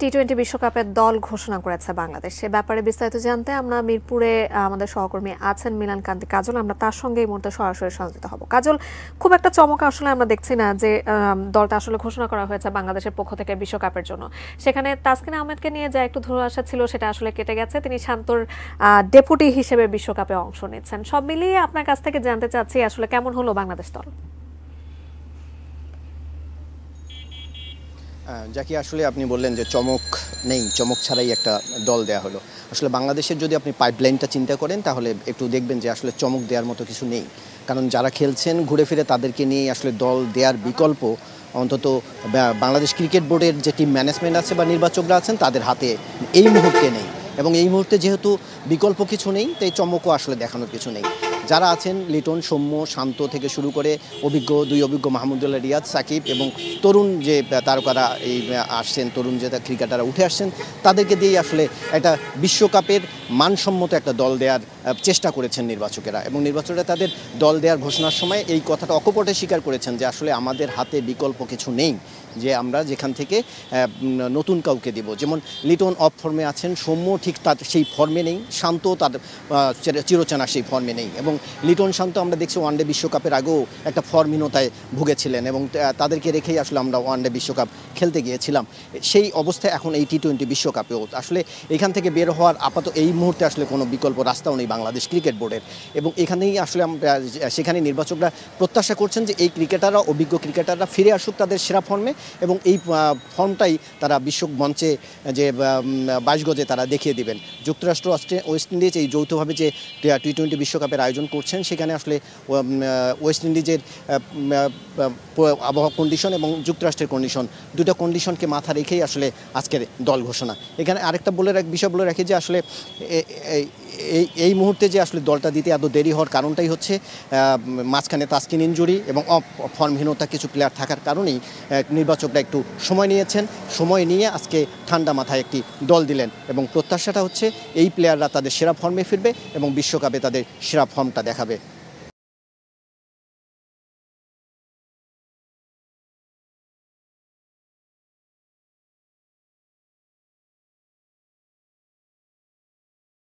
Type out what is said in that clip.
T twenty বিশ্বকাপের দল ঘোষণা করেছে বাংলাদেশ সে ব্যাপারে বিস্তারিত জানতে আমরা মিরপুরে আমাদের সহকর্মী আছেন মিলান কান্তি কাজল আমরা তার সঙ্গে এই মুহূর্তে সরাসরি সংযুক্ত হব কাজল খুব একটা চমক আসলে আমরা দেখছি না যে দলটা আসলে ঘোষণা করা হয়েছে বাংলাদেশের পক্ষ থেকে বিশ্বকাপের জন্য সেখানে তাসকিন আহমেদকে নিয়ে যা একটু আশা ছিল সেটা আসলে কেটে গেছে তিনি শান্তর ডেপুটি হিসেবে বিশ্বকাপে অংশ নিচ্ছেন সব মিলিয়ে আপনার কাছ থেকে জানতে চাচ্ছি আসলে কেমন হলো বাংলাদেশ দল যাকে আসলে আপনি বললেন যে চমক নেই চমক ছাড়াই একটা দল দেয়া হলো আসলে বাংলাদেশের যদি আপনি পাইপলাইনটা চিন্তা করেন তাহলে একটু দেখবেন যে আসলে চমক দেওয়ার মতো কিছু নেই কারণ যারা খেলছেন ঘুরে ফিরে তাদেরকে নিয়ে আসলে দল দেওয়ার বিকল্প অন্তত বাংলাদেশ ক্রিকেট বোর্ডের যে টিম ম্যানেজমেন্ট আছে বা নির্বাচকরা আছেন তাদের হাতে এই মুহূর্তে নেই এবং এই মুহূর্তে যেহেতু বিকল্প কিছু নেই তাই চমকও আসলে দেখানোর কিছু নেই যারা আছেন লিটন সৌম্য শান্ত থেকে শুরু করে অভিজ্ঞ দুই অভিজ্ঞ মাহমুদুল্লাহ রিয়াদ সাকিব এবং তরুণ যে তারকারা এই আসছেন তরুণ যে ক্রিকেটাররা উঠে আসছেন তাদেরকে দিয়েই আসলে একটা বিশ্বকাপের মানসম্মত একটা দল দেওয়ার চেষ্টা করেছেন নির্বাচকেরা এবং নির্বাচকরা তাদের দল দেওয়ার ঘোষণার সময় এই কথাটা অকপটে স্বীকার করেছেন যে আসলে আমাদের হাতে বিকল্প কিছু নেই যে আমরা যেখান থেকে নতুন কাউকে দেব যেমন লিটন অফ ফর্মে আছেন সৌম্য ঠিক তার সেই ফর্মে নেই শান্ত তার চিরচেনা সেই ফর্মে নেই এবং লিটন শান্ত আমরা দেখছি ওয়ানডে বিশ্বকাপের আগেও একটা ফর্মহীনতায় ভুগেছিলেন এবং তাদেরকে রেখেই আসলে আমরা ওয়ানডে বিশ্বকাপ খেলতে গিয়েছিলাম সেই অবস্থায় এখন এই টি টোয়েন্টি বিশ্বকাপেও আসলে এখান থেকে বের হওয়ার আপাত এই মুহূর্তে আসলে কোনো বিকল্প রাস্তাও নেই বাংলাদেশ ক্রিকেট বোর্ডের এবং এখানেই আসলে আমরা সেখানে নির্বাচকরা প্রত্যাশা করছেন যে এই ক্রিকেটাররা অভিজ্ঞ ক্রিকেটাররা ফিরে আসুক তাদের সেরা ফর্মে এবং এই ফর্মটাই তারা বিশ্ব মঞ্চে যে বাইশ গজে তারা দেখিয়ে দেবেন যুক্তরাষ্ট্র ওয়েস্ট ইন্ডিজ এই যৌথভাবে যে টি টোয়েন্টি বিশ্বকাপের আয়োজন করছেন সেখানে আসলে ওয়েস্ট ইন্ডিজের আবহাওয়া কন্ডিশন এবং যুক্তরাষ্ট্রের কন্ডিশন দুটো কন্ডিশনকে মাথা রেখেই আসলে আজকের দল ঘোষণা এখানে আরেকটা বলে রাখ বিষয় বলে রাখি যে আসলে এই এই মুহূর্তে যে আসলে দলটা দিতে এত দেরি হওয়ার কারণটাই হচ্ছে মাঝখানে তাস্কিন ইঞ্জুরি এবং ফর্মহীনতা কিছু প্লেয়ার থাকার কারণেই নির্বাচকরা একটু সময় নিয়েছেন সময় নিয়ে আজকে ঠান্ডা মাথায় একটি দল দিলেন এবং প্রত্যাশাটা হচ্ছে এই প্লেয়াররা তাদের সেরা ফর্মে ফিরবে এবং বিশ্বকাপে তাদের সেরা ফর্মটা ভাবটা দেখাবে